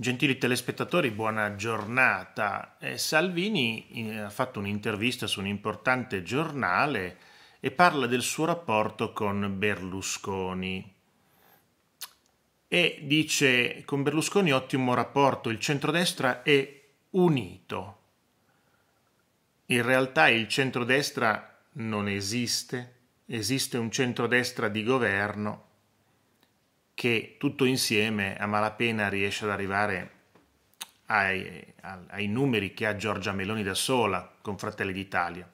Gentili telespettatori, buona giornata. Eh, Salvini eh, ha fatto un'intervista su un importante giornale e parla del suo rapporto con Berlusconi. E dice, con Berlusconi ottimo rapporto, il centrodestra è unito. In realtà il centrodestra non esiste, esiste un centrodestra di governo che tutto insieme a malapena riesce ad arrivare ai, ai numeri che ha Giorgia Meloni da sola con Fratelli d'Italia.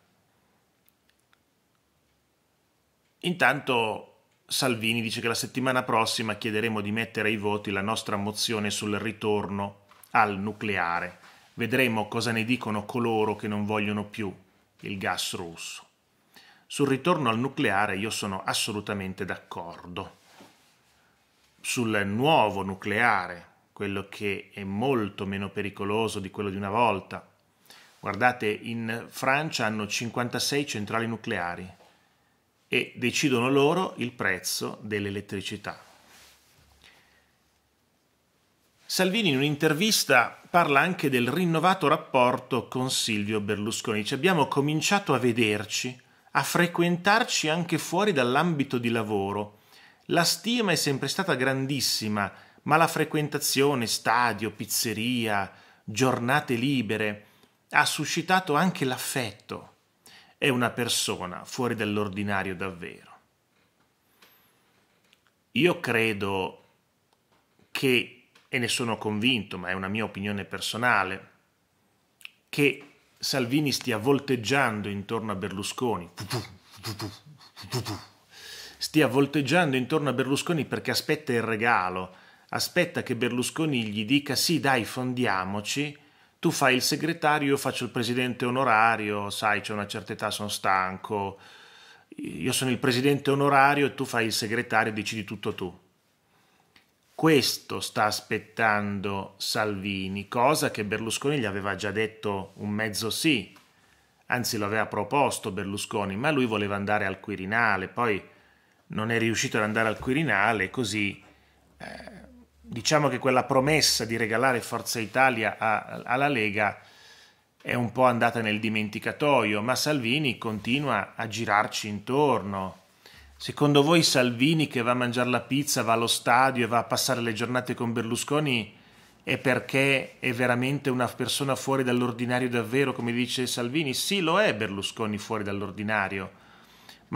Intanto Salvini dice che la settimana prossima chiederemo di mettere ai voti la nostra mozione sul ritorno al nucleare. Vedremo cosa ne dicono coloro che non vogliono più il gas russo. Sul ritorno al nucleare io sono assolutamente d'accordo sul nuovo nucleare, quello che è molto meno pericoloso di quello di una volta. Guardate, in Francia hanno 56 centrali nucleari e decidono loro il prezzo dell'elettricità. Salvini in un'intervista parla anche del rinnovato rapporto con Silvio Berlusconi. Ci abbiamo cominciato a vederci, a frequentarci anche fuori dall'ambito di lavoro la stima è sempre stata grandissima, ma la frequentazione, stadio, pizzeria, giornate libere, ha suscitato anche l'affetto. È una persona fuori dall'ordinario davvero. Io credo che, e ne sono convinto, ma è una mia opinione personale, che Salvini stia volteggiando intorno a Berlusconi stia volteggiando intorno a Berlusconi perché aspetta il regalo, aspetta che Berlusconi gli dica sì dai fondiamoci, tu fai il segretario, io faccio il presidente onorario, sai c'è una certa età, sono stanco, io sono il presidente onorario e tu fai il segretario, decidi tutto tu. Questo sta aspettando Salvini, cosa che Berlusconi gli aveva già detto un mezzo sì, anzi lo aveva proposto Berlusconi, ma lui voleva andare al Quirinale, poi non è riuscito ad andare al Quirinale, così eh, diciamo che quella promessa di regalare Forza Italia a, alla Lega è un po' andata nel dimenticatoio, ma Salvini continua a girarci intorno. Secondo voi Salvini che va a mangiare la pizza, va allo stadio e va a passare le giornate con Berlusconi è perché è veramente una persona fuori dall'ordinario davvero, come dice Salvini? Sì, lo è Berlusconi fuori dall'ordinario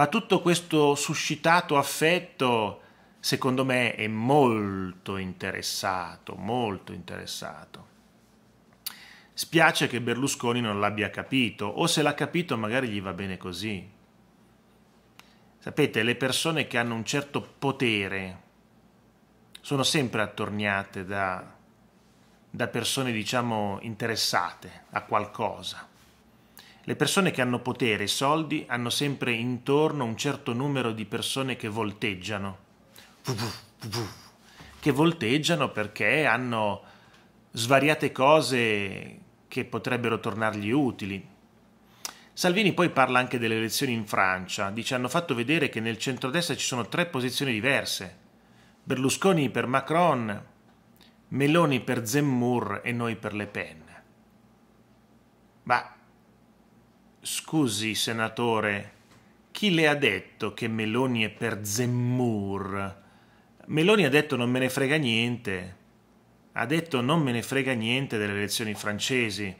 ma tutto questo suscitato affetto, secondo me, è molto interessato, molto interessato. Spiace che Berlusconi non l'abbia capito, o se l'ha capito magari gli va bene così. Sapete, le persone che hanno un certo potere sono sempre attorniate da, da persone, diciamo, interessate a qualcosa. Le persone che hanno potere e soldi hanno sempre intorno un certo numero di persone che volteggiano. Che volteggiano perché hanno svariate cose che potrebbero tornargli utili. Salvini poi parla anche delle elezioni in Francia, dice hanno fatto vedere che nel centrodestra ci sono tre posizioni diverse. Berlusconi per Macron, Meloni per Zemmour e noi per Le Pen. Ma Scusi, senatore, chi le ha detto che Meloni è per Zemmour? Meloni ha detto non me ne frega niente. Ha detto non me ne frega niente delle elezioni francesi.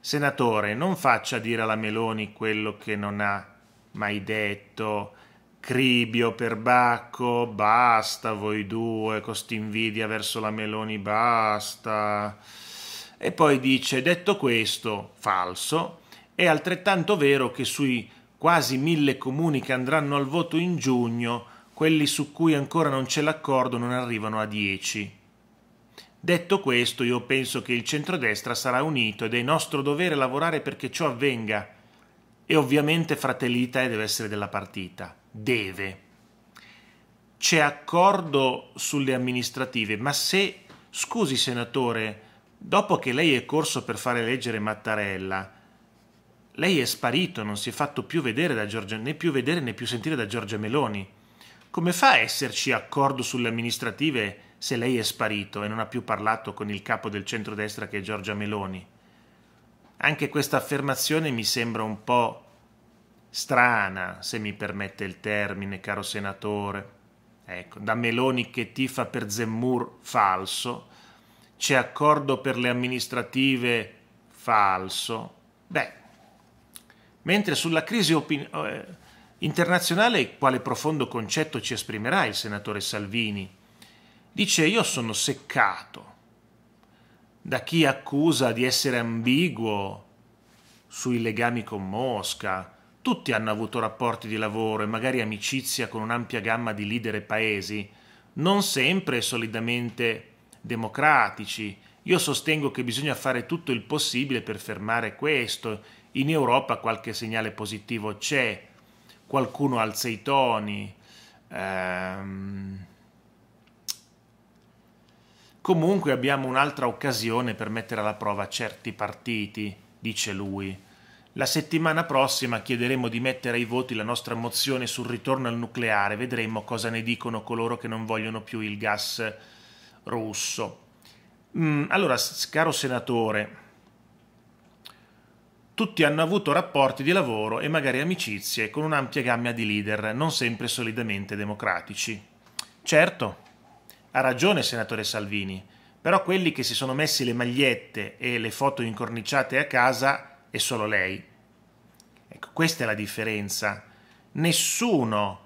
Senatore, non faccia dire alla Meloni quello che non ha mai detto. Cribio per Bacco, basta voi due, costi invidia verso la Meloni, basta. E poi dice, detto questo, falso, è altrettanto vero che sui quasi mille comuni che andranno al voto in giugno, quelli su cui ancora non c'è l'accordo non arrivano a 10. Detto questo, io penso che il centrodestra sarà unito ed è nostro dovere lavorare perché ciò avvenga. E ovviamente Fratelli d'Italia deve essere della partita. Deve. C'è accordo sulle amministrative, ma se, scusi senatore, dopo che lei è corso per fare leggere Mattarella, lei è sparito, non si è fatto più vedere da Giorgia, né più vedere né più sentire da Giorgia Meloni. Come fa a esserci accordo sulle amministrative se lei è sparito e non ha più parlato con il capo del centrodestra che è Giorgia Meloni? Anche questa affermazione mi sembra un po' strana, se mi permette il termine, caro senatore. Ecco, da Meloni che tifa per Zemmour, falso, c'è accordo per le amministrative falso. Beh, mentre sulla crisi opin- eh, internazionale quale profondo concetto ci esprimerà il senatore Salvini? Dice io sono seccato da chi accusa di essere ambiguo sui legami con Mosca. Tutti hanno avuto rapporti di lavoro e magari amicizia con un'ampia gamma di leader e paesi, non sempre solidamente democratici. Io sostengo che bisogna fare tutto il possibile per fermare questo in Europa qualche segnale positivo c'è, qualcuno alza i toni. Ehm... Comunque abbiamo un'altra occasione per mettere alla prova certi partiti, dice lui. La settimana prossima chiederemo di mettere ai voti la nostra mozione sul ritorno al nucleare, vedremo cosa ne dicono coloro che non vogliono più il gas russo. Mm, allora, caro senatore, tutti hanno avuto rapporti di lavoro e magari amicizie con un'ampia gamma di leader, non sempre solidamente democratici. Certo, ha ragione senatore Salvini, però quelli che si sono messi le magliette e le foto incorniciate a casa è solo lei. Ecco, questa è la differenza. Nessuno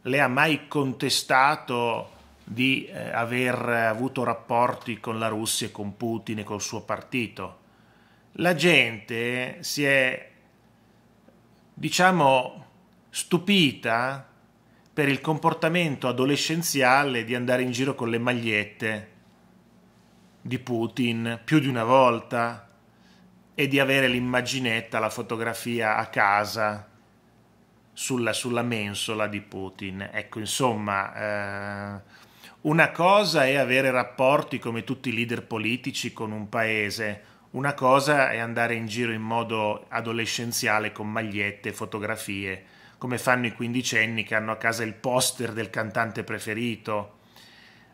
le ha mai contestato di eh, aver avuto rapporti con la Russia e con Putin e col suo partito la gente si è, diciamo, stupita per il comportamento adolescenziale di andare in giro con le magliette di Putin più di una volta e di avere l'immaginetta, la fotografia a casa sulla, sulla mensola di Putin. Ecco, insomma, eh, una cosa è avere rapporti come tutti i leader politici con un paese, una cosa è andare in giro in modo adolescenziale con magliette, fotografie, come fanno i quindicenni che hanno a casa il poster del cantante preferito.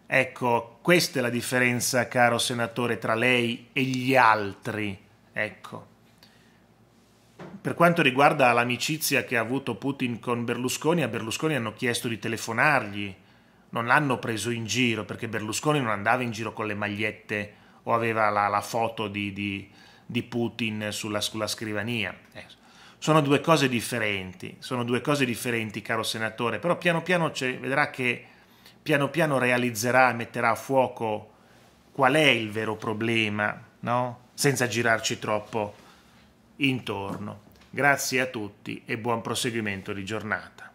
Ecco, questa è la differenza, caro senatore, tra lei e gli altri. Ecco. Per quanto riguarda l'amicizia che ha avuto Putin con Berlusconi, a Berlusconi hanno chiesto di telefonargli, non l'hanno preso in giro perché Berlusconi non andava in giro con le magliette o aveva la, la foto di, di, di, Putin sulla, sulla scrivania. Eh, sono due cose differenti, sono due cose differenti, caro senatore, però piano piano vedrà che piano piano realizzerà e metterà a fuoco qual è il vero problema, no? senza girarci troppo intorno. Grazie a tutti e buon proseguimento di giornata.